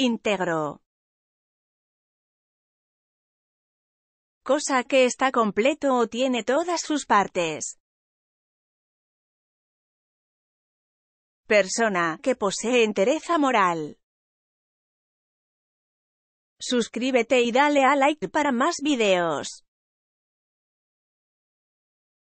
íntegro. Cosa que está completo o tiene todas sus partes. Persona que posee entereza moral. Suscríbete y dale a like para más videos.